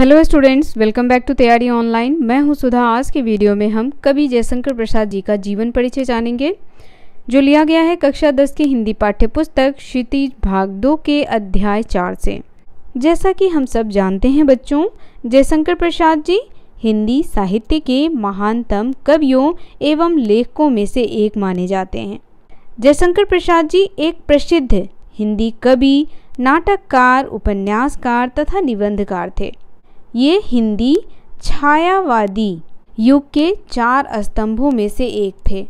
hello students welcome back to Taiyari online मैं हूं सुधा आज के वीडियो में हम कवि जयशंकर प्रसाद जी का जीवन परिचय जानेंगे जो लिया गया है कक्षा दस के हिंदी पाठ्य पुस्तक क्षितिज भाग दो के अध्याय चार से जैसा कि हम सब जानते हैं बच्चों जयशंकर प्रसाद जी हिंदी साहित्य के महानतम कवियों एवं लेखकों में से एक माने जाते हैं जयशंकर प्रसाद जी एक प्रसिद्ध हिंदी कवि नाटककार उपन्यासकार तथा निबंधकार थे ये हिंदी छायावादी युग के चार स्तंभों में से एक थे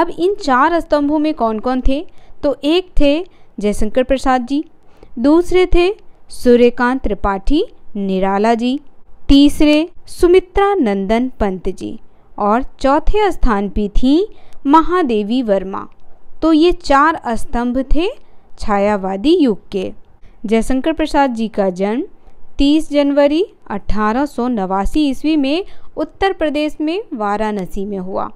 अब इन चार स्तंभों में कौन कौन थे तो एक थे जयशंकर प्रसाद जी दूसरे थे सूर्यकांत त्रिपाठी निराला जी तीसरे सुमित्रा नंदन पंत जी और चौथे स्थान पर थी महादेवी वर्मा तो ये चार स्तंभ थे छायावादी युग के जयशंकर प्रसाद जी का जन्म 30 जनवरी अठारह ईस्वी में उत्तर प्रदेश में वाराणसी में हुआ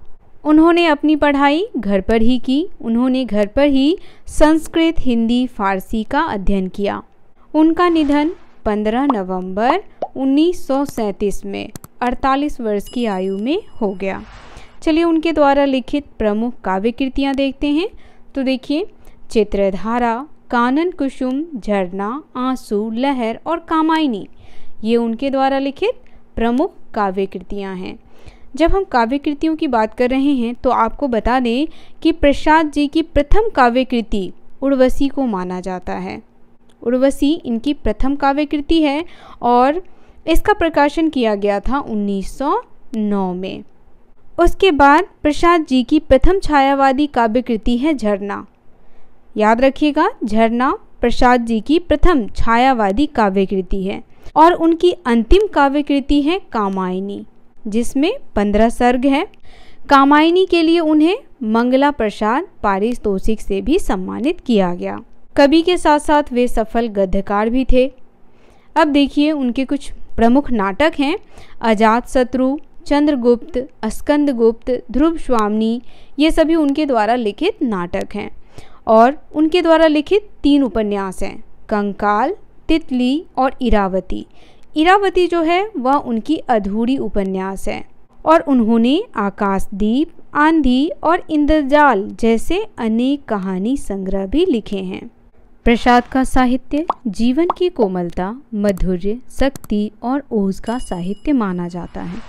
उन्होंने अपनी पढ़ाई घर पर ही की उन्होंने घर पर ही संस्कृत हिंदी फारसी का अध्ययन किया उनका निधन 15 नवंबर 1937 में 48 वर्ष की आयु में हो गया चलिए उनके द्वारा लिखित प्रमुख काव्य कृतियाँ देखते हैं तो देखिए चित्रधारा कानन कुसुम झरना आंसू लहर और कामायनी ये उनके द्वारा लिखित प्रमुख काव्य कृतियाँ हैं जब हम काव्य कृतियों की बात कर रहे हैं तो आपको बता दें कि प्रसाद जी की प्रथम काव्य कृति उर्वशी को माना जाता है उर्वशी इनकी प्रथम काव्य कृति है और इसका प्रकाशन किया गया था 1909 में उसके बाद प्रसाद जी की प्रथम छायावादी काव्य कृति है झरना याद रखिएगा झरना प्रसाद जी की प्रथम छायावादी काव्य कृति है और उनकी अंतिम काव्य कृति है कामायनी जिसमें पंद्रह सर्ग हैं कामायनी के लिए उन्हें मंगला प्रसाद पारितोषिक से भी सम्मानित किया गया कवि के साथ साथ वे सफल गद्यकार भी थे अब देखिए उनके कुछ प्रमुख नाटक हैं अजात शत्रु चंद्रगुप्त अस्कंदगुप्त ध्रुव स्वामी ये सभी उनके द्वारा लिखित नाटक हैं और उनके द्वारा लिखित तीन उपन्यास हैं कंकाल तितली और इरावती इरावती जो है वह उनकी अधूरी उपन्यास है और उन्होंने आकाशदीप आंधी और इंद्रजाल जैसे अनेक कहानी संग्रह भी लिखे हैं प्रसाद का साहित्य जीवन की कोमलता मधुर्य शक्ति और ओज का साहित्य माना जाता है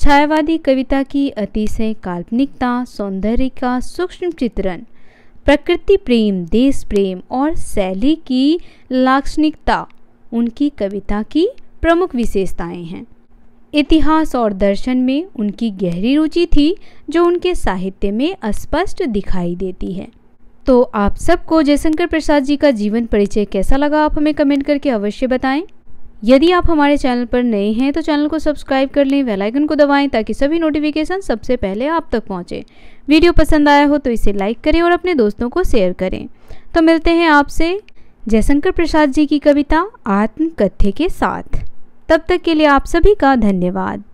छायावादी कविता की अतिशय काल्पनिकता सौंदर्य का सूक्ष्म चित्रण प्रकृति प्रेम देश प्रेम और शैली की लाक्षणिकता उनकी कविता की प्रमुख विशेषताएं हैं इतिहास और दर्शन में उनकी गहरी रुचि थी जो उनके साहित्य में स्पष्ट दिखाई देती है तो आप सबको जयशंकर प्रसाद जी का जीवन परिचय कैसा लगा आप हमें कमेंट करके अवश्य बताएं यदि आप हमारे चैनल पर नए हैं तो चैनल को सब्सक्राइब कर लें बेल आइकन को दबाएं ताकि सभी नोटिफिकेशन सबसे पहले आप तक पहुंचे वीडियो पसंद आया हो तो इसे लाइक करें और अपने दोस्तों को शेयर करें तो मिलते हैं आपसे जयशंकर प्रसाद जी की कविता आत्मकथ्य के साथ तब तक के लिए आप सभी का धन्यवाद